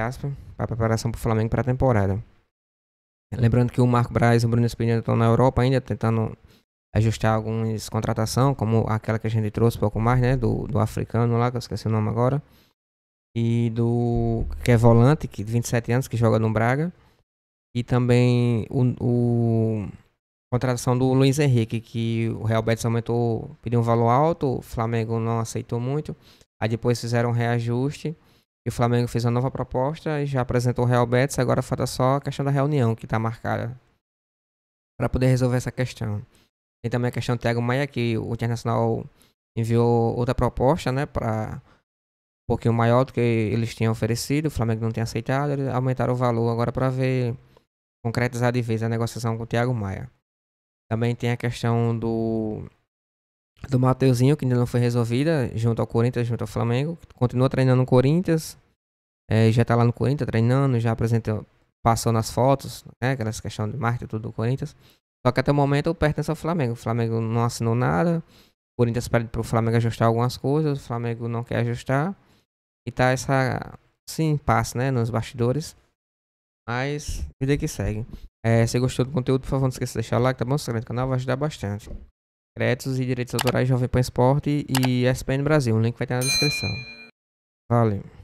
aspas, para a preparação para o Flamengo para a temporada. Lembrando que o Marco Braz e o Bruno Espinho estão na Europa ainda tentando ajustar algumas contratação, como aquela que a gente trouxe pouco mais, né, do, do africano lá, que eu esqueci o nome agora, e do que é volante, que 27 anos, que joga no Braga, e também o, o contratação do Luiz Henrique, que o Real Betis aumentou, pediu um valor alto, o Flamengo não aceitou muito, aí depois fizeram um reajuste e o Flamengo fez uma nova proposta e já apresentou o Real Betis. Agora falta só a questão da reunião que está marcada para poder resolver essa questão. Tem também a questão do Thiago Maia, que o Internacional enviou outra proposta, né, para um pouquinho maior do que eles tinham oferecido. O Flamengo não tem aceitado, eles aumentaram o valor agora para ver concretizar de vez a negociação com o Thiago Maia. Também tem a questão do do Mateuzinho, que ainda não foi resolvida, junto ao Corinthians, junto ao Flamengo. Continua treinando no Corinthians, é, já está lá no Corinthians treinando, já apresentou, passou nas fotos, né, aquelas questões de marketing tudo do Corinthians. Só que até o momento pertence ao Flamengo. O Flamengo não assinou nada, o Corinthians pede para o Flamengo ajustar algumas coisas, o Flamengo não quer ajustar. E tá essa, sim impasse, né, nos bastidores. Mas, vida que segue. É, se gostou do conteúdo, por favor, não esqueça de deixar o like, tá bom? Se inscrever no canal, vai ajudar bastante créditos e direitos autorais Jovem Pan Esporte e SPN Brasil. O link vai estar na descrição. Valeu.